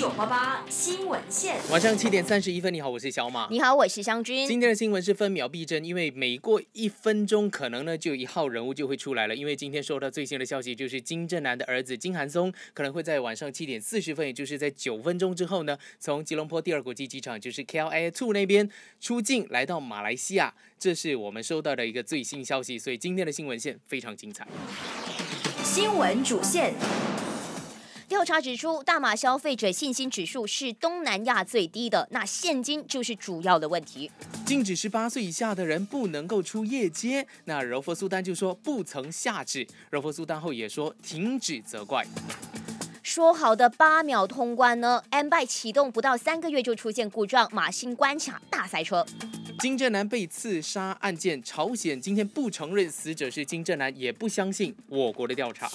九八八新闻线，晚上七点三十一分，你好，我是小马，你好，我是湘君。今天的新闻是分秒必争，因为每过一分钟，可能呢就有一号人物就会出来了。因为今天收到最新的消息，就是金正男的儿子金韩松可能会在晚上七点四十分，也就是在九分钟之后呢，从吉隆坡第二国际机场就是 k l a Two 那边出境来到马来西亚。这是我们收到的一个最新消息，所以今天的新闻线非常精彩。新闻主线。调查指出，大马消费者信心指数是东南亚最低的，那现金就是主要的问题。禁止十八岁以下的人不能够出夜街，那柔佛苏丹就说不曾下旨，柔佛苏丹后也说停止责怪。说好的八秒通关呢？M by 启动不到三个月就出现故障，马新关卡大塞车。金正男被刺杀案件，朝鲜今天不承认死者是金正男，也不相信我国的调查。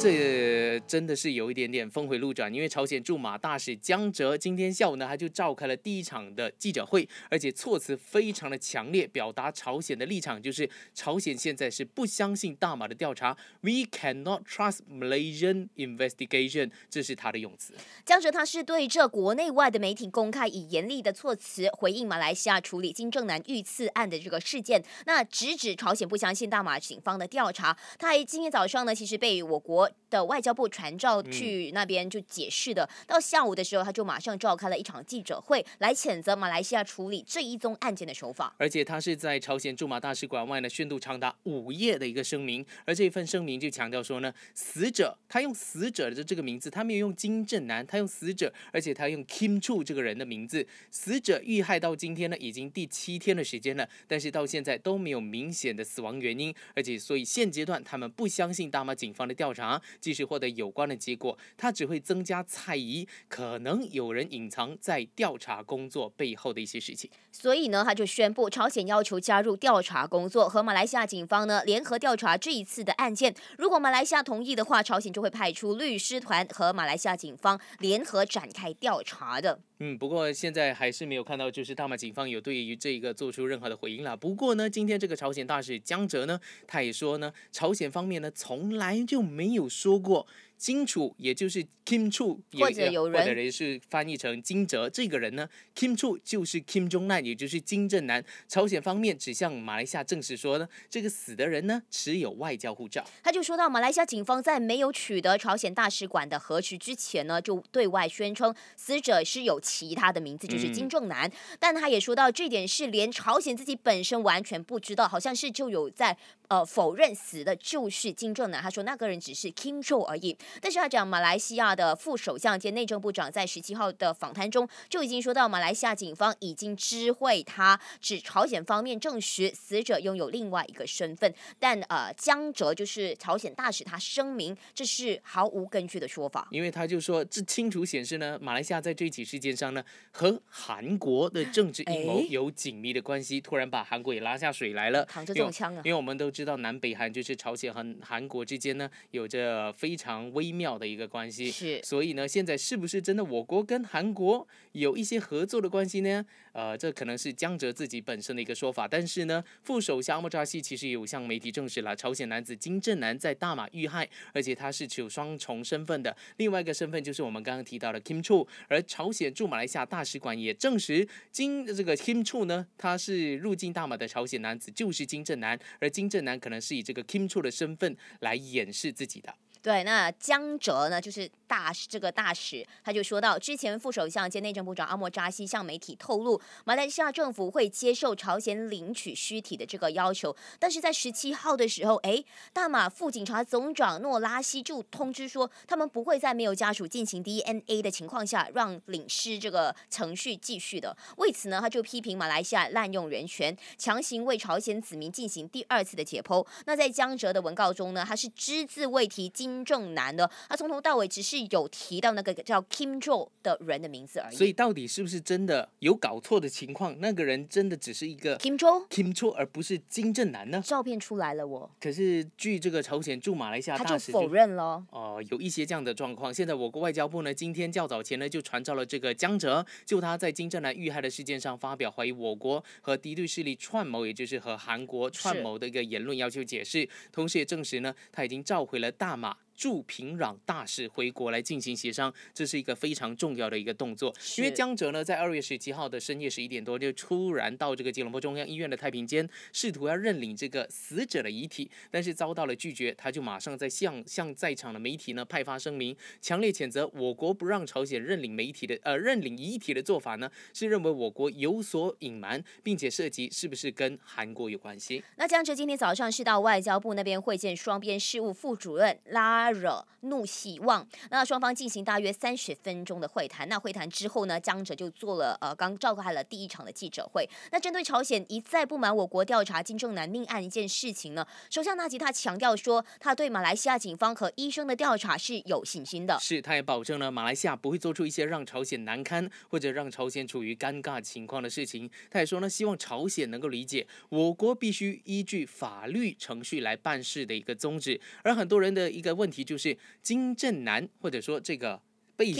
这真的是有一点点峰回路转，因为朝鲜驻马大使江哲今天下午呢，他就召开了第一场的记者会，而且措辞非常的强烈，表达朝鲜的立场就是朝鲜现在是不相信大马的调查，We cannot trust Malaysian investigation，这是他的用词。江哲他是对这国内外的媒体公开以严厉的措辞回应马来西亚处理金正男遇刺案的这个事件，那直指朝鲜不相信大马警方的调查，他还今天早上呢，其实被我国。的外交部传召去那边就解释的，到下午的时候他就马上召开了一场记者会，来谴责马来西亚处理这一宗案件的手法。而且他是在朝鲜驻马大使馆外呢宣读长达五页的一个声明，而这份声明就强调说呢，死者他用“死者”的这个名字，他没有用金正男，他用“死者”，而且他用 Kim Chu 这个人的名字。死者遇害到今天呢已经第七天的时间了，但是到现在都没有明显的死亡原因，而且所以现阶段他们不相信大马警方的调查。即使获得有关的结果，它只会增加猜疑，可能有人隐藏在调查工作背后的一些事情。所以呢，他就宣布，朝鲜要求加入调查工作，和马来西亚警方呢联合调查这一次的案件。如果马来西亚同意的话，朝鲜就会派出律师团和马来西亚警方联合展开调查的。嗯，不过现在还是没有看到，就是大马警方有对于这个做出任何的回应了。不过呢，今天这个朝鲜大使江哲呢，他也说呢，朝鲜方面呢，从来就没有说过。金楚，也就是 Kim Chu，或者有人是翻译成金哲。这个人呢，Kim Chu 就是 Kim Jong Nam，也就是金正男。朝鲜方面指向马来西亚证实说呢，这个死的人呢持有外交护照。他就说到，马来西亚警方在没有取得朝鲜大使馆的核实之前呢，就对外宣称死者是有其他的名字，就是金正男。但他也说到，这点是连朝鲜自己本身完全不知道，好像是就有在呃否认死的就是金正男。他说那个人只是 Kim Chu 而已。但是他讲，马来西亚的副首相兼内政部长在十七号的访谈中就已经说到，马来西亚警方已经知会他，指朝鲜方面证实死者拥有另外一个身份，但呃，江哲就是朝鲜大使，他声明这是毫无根据的说法，因为他就说这清楚显示呢，马来西亚在这起事件上呢和韩国的政治阴谋有紧密的关系，突然把韩国也拉下水来了，扛着中枪了，因为我们都知道南北韩就是朝鲜和韩国之间呢有着非常。微妙的一个关系，是，所以呢，现在是不是真的我国跟韩国有一些合作的关系呢？呃，这可能是江哲自己本身的一个说法，但是呢，副首相莫扎西其实有向媒体证实了，朝鲜男子金正男在大马遇害，而且他是持有双重身份的，另外一个身份就是我们刚刚提到的 Kim Choo，而朝鲜驻马来西亚大使馆也证实，金这个 Kim Choo 呢，他是入境大马的朝鲜男子，就是金正男，而金正男可能是以这个 Kim Choo 的身份来掩饰自己的。对，那江浙呢，就是。大这个大使他就说到，之前副首相兼内政部长阿莫扎西向媒体透露，马来西亚政府会接受朝鲜领取尸体的这个要求。但是在十七号的时候，哎，大马副警察总长诺拉西就通知说，他们不会在没有家属进行 DNA 的情况下，让领尸这个程序继续的。为此呢，他就批评马来西亚滥用人权，强行为朝鲜子民进行第二次的解剖。那在江哲的文告中呢，他是只字未提金正男的，他从头到尾只是。有提到那个叫 Kim j o 的人的名字而已，所以到底是不是真的有搞错的情况？那个人真的只是一个 Kim j o Kim j o 而不是金正男呢？照片出来了，我。可是据这个朝鲜驻马来西亚，他就否认了。哦，有一些这样的状况。现在我国外交部呢，今天较早前呢就传召了这个江哲，就他在金正男遇害的事件上发表怀疑我国和敌对势力串谋，也就是和韩国串谋的一个言论，要求解释。同时也证实呢，他已经召回了大马。祝平壤大使回国来进行协商，这是一个非常重要的一个动作。因为江哲呢，在二月十七号的深夜十一点多，就突然到这个吉隆坡中央医院的太平间，试图要认领这个死者的遗体，但是遭到了拒绝。他就马上在向向在场的媒体呢派发声明，强烈谴责我国不让朝鲜认领媒体的呃认领遗体的做法呢，是认为我国有所隐瞒，并且涉及是不是跟韩国有关系。那江哲今天早上是到外交部那边会见双边事务副主任拉。惹怒希望，那双方进行大约三十分钟的会谈。那会谈之后呢，江哲就做了呃，刚召开了第一场的记者会。那针对朝鲜一再不满我国调查金正男命案一件事情呢，首相纳吉他强调说，他对马来西亚警方和医生的调查是有信心的。是，他也保证了马来西亚不会做出一些让朝鲜难堪或者让朝鲜处于尴尬情况的事情。他也说呢，希望朝鲜能够理解我国必须依据法律程序来办事的一个宗旨。而很多人的一个问题。就是金正男，或者说这个。被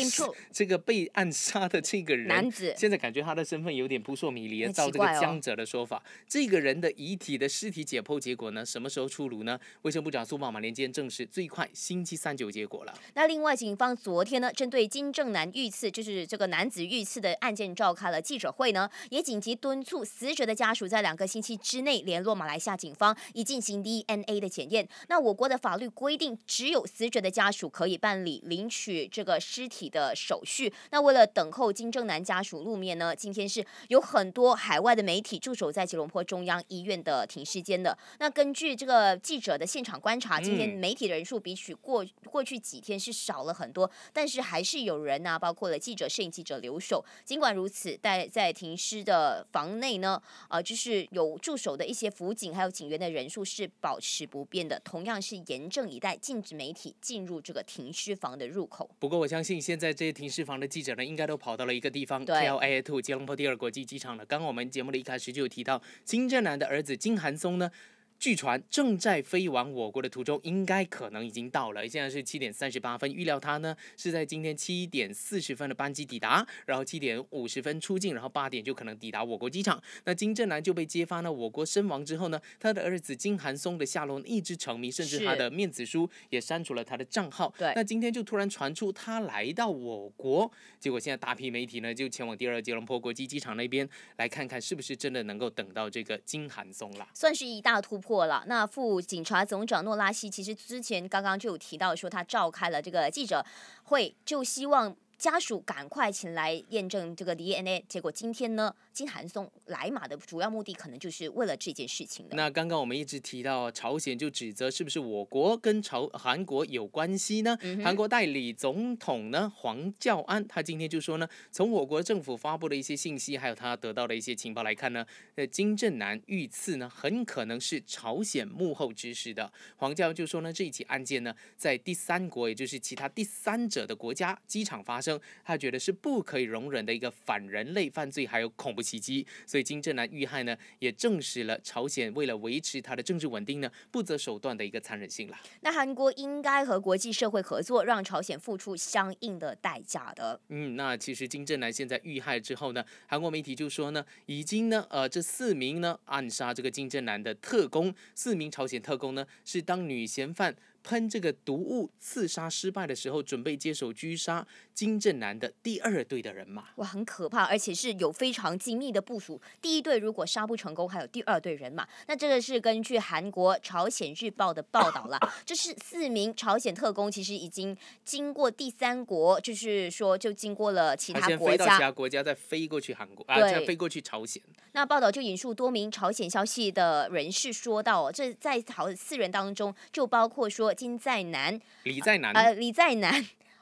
这个被暗杀的这个人，男子，现在感觉他的身份有点扑朔迷离。照这个江泽的说法，这个人的遗体的尸体解剖结果呢，什么时候出炉呢？卫生部长苏茂马连坚证实，最快星期三就有结果了。那另外，警方昨天呢，针对金正男遇刺，就是这个男子遇刺的案件，召开了记者会呢，也紧急敦促死者的家属在两个星期之内联络马来西亚警方，以进行 DNA 的检验。那我国的法律规定，只有死者的家属可以办理领取这个尸。体的手续。那为了等候金正男家属露面呢，今天是有很多海外的媒体驻守在吉隆坡中央医院的停尸间的。那根据这个记者的现场观察，今天媒体人数比起过过去几天是少了很多，但是还是有人啊，包括了记者、摄影记者留守。尽管如此，在在停尸的房内呢，呃，就是有驻守的一些辅警还有警员的人数是保持不变的，同样是严阵以待，禁止媒体进入这个停尸房的入口。不过我相信。现在这些停尸房的记者呢，应该都跑到了一个地方 k l i a Two 吉隆坡第二国际机场了。刚我们节目的一开始就有提到，金正男的儿子金韩松呢。据传正在飞往我国的途中，应该可能已经到了。现在是七点三十八分，预料他呢是在今天七点四十分的班机抵达，然后七点五十分出境，然后八点就可能抵达我国机场。那金正男就被揭发呢，我国身亡之后呢，他的儿子金韩松的下落一直成谜，甚至他的面子书也删除了他的账号。对，那今天就突然传出他来到我国，结果现在大批媒体呢就前往第二吉隆坡国际机场那边来看看，是不是真的能够等到这个金韩松了，算是一大突破。过了，那副警察总长诺拉西其实之前刚刚就有提到说，他召开了这个记者会，就希望。家属赶快前来验证这个 DNA。结果今天呢，金韩松来马的主要目的可能就是为了这件事情那刚刚我们一直提到朝鲜就指责是不是我国跟朝韩国有关系呢？韩国代理总统呢黄教安他今天就说呢，从我国政府发布的一些信息，还有他得到的一些情报来看呢，呃，金正男遇刺呢很可能是朝鲜幕后指使的。黄教就说呢，这一起案件呢在第三国，也就是其他第三者的国家机场发生。他觉得是不可以容忍的一个反人类犯罪，还有恐怖袭击，所以金正男遇害呢，也证实了朝鲜为了维持他的政治稳定呢，不择手段的一个残忍性了。那韩国应该和国际社会合作，让朝鲜付出相应的代价的。嗯，那其实金正男现在遇害之后呢，韩国媒体就说呢，已经呢，呃，这四名呢暗杀这个金正男的特工，四名朝鲜特工呢是当女嫌犯。喷这个毒物刺杀失败的时候，准备接手狙杀金正男的第二队的人马，哇，很可怕，而且是有非常精密的部署。第一队如果杀不成功，还有第二队人马。那这个是根据韩国《朝鲜日报》的报道了，这是四名朝鲜特工，其实已经经过第三国，就是说就经过了其他国家，其他国家再飞过去韩国，啊，再飞过去朝鲜。那报道就引述多名朝鲜消息的人士说到，这在朝四人当中，就包括说。金在南李在南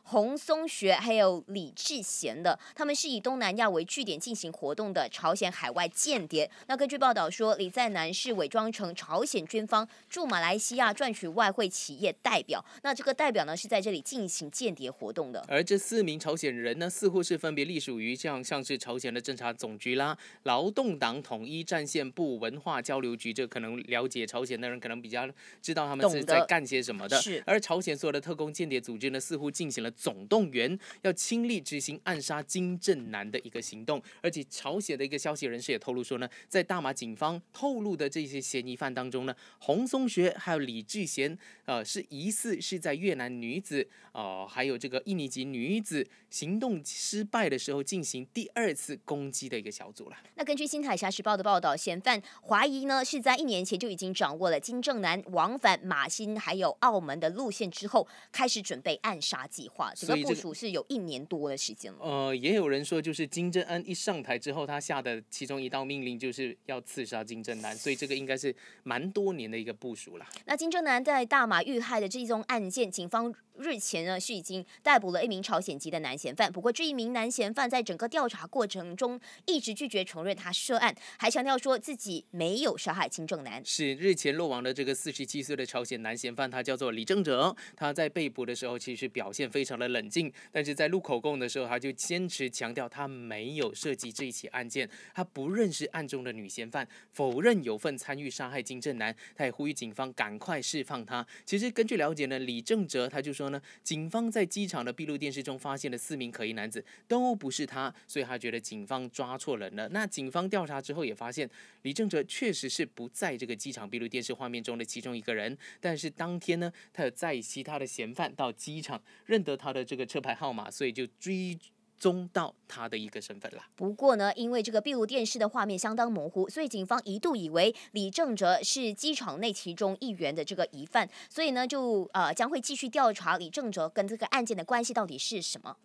洪松学还有李志贤的，他们是以东南亚为据点进行活动的朝鲜海外间谍。那根据报道说，李在南是伪装成朝鲜军方驻马来西亚赚取外汇企业代表。那这个代表呢，是在这里进行间谍活动的。而这四名朝鲜人呢，似乎是分别隶属于像像是朝鲜的侦察总局啦、劳动党统一战线部文化交流局。这可能了解朝鲜的人可能比较知道他们是在干些什么的。是。而朝鲜所有的特工间谍组织呢，似乎进行了。总动员要亲力执行暗杀金正男的一个行动，而且朝鲜的一个消息人士也透露说呢，在大马警方透露的这些嫌疑犯当中呢，洪松学还有李智贤，呃，是疑似是在越南女子，哦，还有这个印尼籍女子行动失败的时候进行第二次攻击的一个小组了。那根据《新海峡时报》的报道，嫌犯怀疑呢是在一年前就已经掌握了金正男往返马新还有澳门的路线之后，开始准备暗杀计划。整个部署是有一年多的时间了？呃，也有人说，就是金正恩一上台之后，他下的其中一道命令就是要刺杀金正男，所以这个应该是蛮多年的一个部署了。那金正男在大马遇害的这一宗案件，警方日前呢是已经逮捕了一名朝鲜籍的男嫌犯。不过，这一名男嫌犯在整个调查过程中一直拒绝承认他涉案，还强调说自己没有杀害金正男。是日前落网的这个四十七岁的朝鲜男嫌犯，他叫做李正哲。他在被捕的时候其实表现非常。了冷静，但是在录口供的时候，他就坚持强调他没有涉及这一起案件，他不认识案中的女嫌犯，否认有份参与杀害金正男。他也呼吁警方赶快释放他。其实根据了解呢，李正哲他就说呢，警方在机场的闭路电视中发现的四名可疑男子，都不是他，所以他觉得警方抓错人了。那警方调查之后也发现，李正哲确实是不在这个机场闭路电视画面中的其中一个人。但是当天呢，他有在其他的嫌犯到机场认得他。他的这个车牌号码，所以就追踪到他的一个身份了。不过呢，因为这个闭路电视的画面相当模糊，所以警方一度以为李正哲是机场内其中一员的这个疑犯，所以呢，就呃将会继续调查李正哲跟这个案件的关系到底是什么。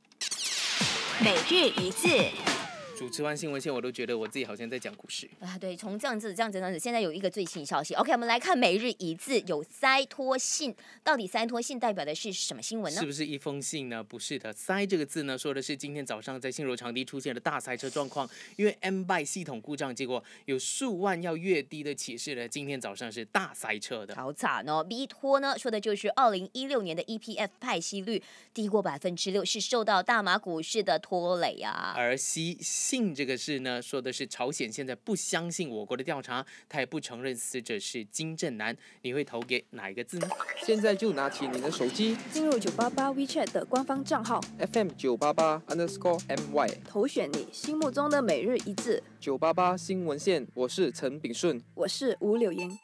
每日一字。主持完新闻线，我都觉得我自己好像在讲故事啊。对，从这样子、这样子、这样子，现在有一个最新消息。OK，我们来看每日一字，有塞拖信，到底塞拖信代表的是什么新闻呢？是不是一封信呢？不是的，塞这个字呢，说的是今天早上在新柔长堤出现了大塞车状况，因为 MB 系统故障，结果有数万要越低的启示呢。今天早上是大塞车的，好惨哦。B 拖呢，说的就是二零一六年的 EPF 派息率低过百分之六，是受到大马股市的拖累啊。而息息。信这个事呢，说的是朝鲜现在不相信我国的调查，他也不承认死者是金正男。你会投给哪一个字呢？现在就拿起你的手机，进入九八八 WeChat 的官方账号 F M 九八八 underscore M Y，投选你心目中的每日一字。九八八新闻线，我是陈炳顺，我是吴柳莹。